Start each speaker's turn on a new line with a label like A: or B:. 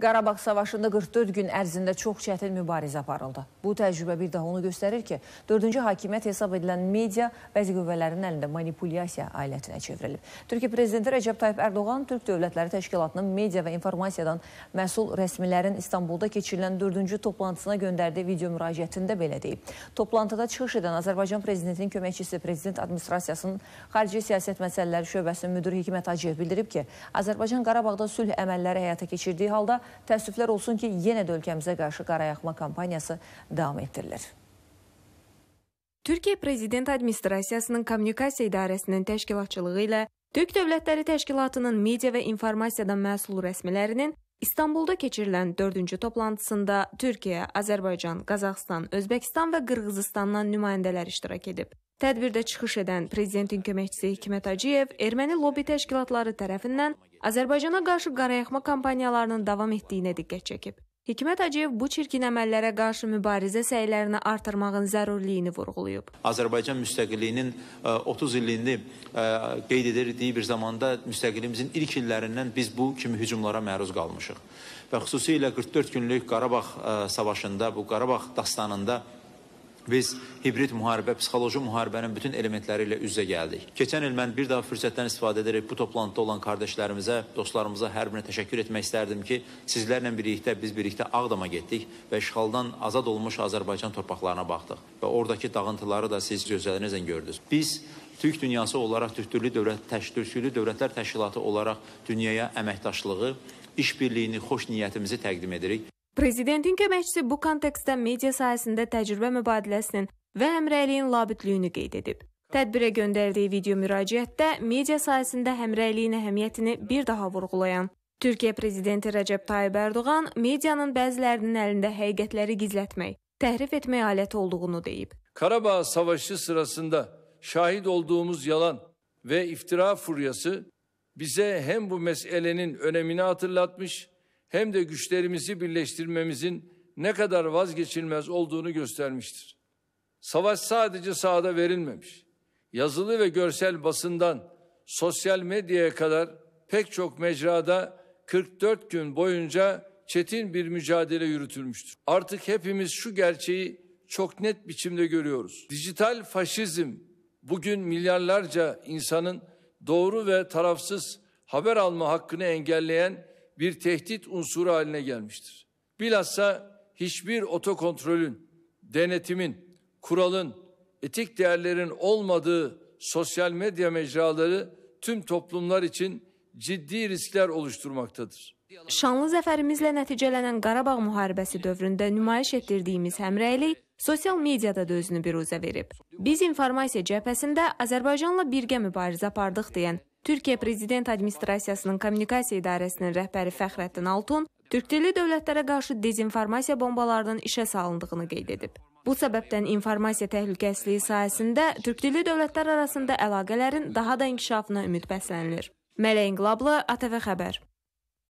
A: Qarabağ savaşında 44 gün ərzində çox çətin mübarizə aparıldı. Bu təcrübə bir daha onu göstərir ki, dördüncü hakimiyyət hesab edilən media bəzi qüvvələrin əlində manipulyasiya alətinə çevrilib. Türkiyə Prezidenti Rəcəb Tayyip Ərdoğan Türk Dövlətləri Təşkilatının media və informasiyadan məsul rəsmilərin İstanbulda keçirilən dördüncü toplantısına göndərdiyi video müraciətində belə deyib. Toplantıda çıxış edən Azərbaycan Prezidentinin köməkçisi Prezident Administrasiyasının Xarici Siyasət Məsələləri Şöbəsinin müdürü Hikmət Hacıyev bildirib ki, Azərbaycan Qarabağda sülh əməlləri həyata keçirdiyi halda təəssüflər olsun ki, yenə də ölkəmizə qarşı qarayaxma kampaniyası davam etdirilir.
B: Türkiyə Prezident Administrasiyasının Kommunikasiya İdarəsinin təşkilatçılığı ilə Türk Dövlətləri Təşkilatının media və informasiyadan məsul rəsmilərinin İstanbulda keçirilən 4-cü toplantısında Türkiyə, Azərbaycan, Qazaxstan, Özbəkistan və Qırğızistandan nümayəndələr iştirak edib. Tədbirdə çıxış edən prezidentin köməkçisi Hikmət Hacıyev erməni lobbi təşkilatları tərəfindən Azərbaycana qarşı qarayaqma kampaniyalarının davam etdiyinə diqqət çəkib. Hikmət Əciyev bu çirkin əməllərə qarşı mübarizə səylərini artırmağın zərurliyini
C: vurğulayıb. Azərbaycan müstəqilliyinin 30 e, illiyini e, qeyd edildiyi bir zamanda müstəqillimizin ilk illərindən biz bu kimi hücumlara məruz qalmışıq. Və xüsusilə 44 günlük Qarabağ e, savaşında, bu Qarabağ dastanında Biz hibrid müharibə, psixoloji müharibənin bütün elementləri ilə üz-üzə gəldik. Keçən il mən bir daha fürsətdən istifadə edərək bu toplantıda olan qardaşlərimizə, dostlarımıza hər birinə təşəkkür etmək istərdim ki, sizlərlə birlikdə biz birlikdə Ağdama getdik və işğaldan azad olmuş Azərbaycan torpaqlarına baxdıq və oradakı dağıntıları da siz gözlərinizlə gördünüz. Biz Türk dünyası olaraq Türkdürlü Dövlət Təşkilü Dövlətlər Təşkilatı olaraq dünyaya əməkdaşlığı, işbirliyini, xoş niyyətimizi təqdim edirik.
B: Prezidentin köməkçisi bu kontekstdə media sahəsində təcrübə mübadiləsinin və həmrəyliyin labitliyini qeyd edib. Tədbirə göndərdiyi video müraciətdə media sahəsində həmrəyliyin əhəmiyyətini bir daha vurğulayan Türkiyə prezidenti Recep Tayyip Erdoğan medianın bəzilərinin əlində həqiqətləri gizlətmək, təhrif etmək aləti olduğunu deyib.
D: Karabağ savaşı sırasında şahit olduğumuz yalan ve iftira furyası bize hem bu meselenin önemini hatırlatmış hem de güçlerimizi birleştirmemizin ne kadar vazgeçilmez olduğunu göstermiştir. Savaş sadece sahada verilmemiş. Yazılı ve görsel basından sosyal medyaya kadar pek çok mecrada 44 gün boyunca çetin bir mücadele yürütülmüştür. Artık hepimiz şu gerçeği çok net biçimde görüyoruz. Dijital faşizm bugün milyarlarca insanın doğru ve tarafsız haber alma hakkını engelleyen bir tehdit unsuru haline gelmiştir. Bilhassa hiçbir otokontrolün, denetimin, kuralın, etik değerlerin olmadığı sosyal medya mecraları tüm toplumlar için ciddi riskler oluşturmaktadır.
B: Şanlı zəfərimizlə nəticələnən Qarabağ müharibəsi dövründə nümayiş etdirdiyimiz həmrəylik sosial mediada da özünü biruzə verib. Biz informasiya cəbhəsində Azərbaycanla birgə mübarizə apardıq deyən Türkiyə Prezident Administrasiyasının Kommunikasiya İdarəsinin rəhbəri Fəxrəddin Altun Türk dilli dövlətlərə qarşı dezinformasiya bombalarının işə salındığını qeyd edib. Bu səbəbdən informasiya təhlükəsizliyi sahəsində türk dilli dövlətlər arasında əlaqələrin daha da inkişafına ümid bəslənilir. Mələk İnqilablı, ATV xəbər.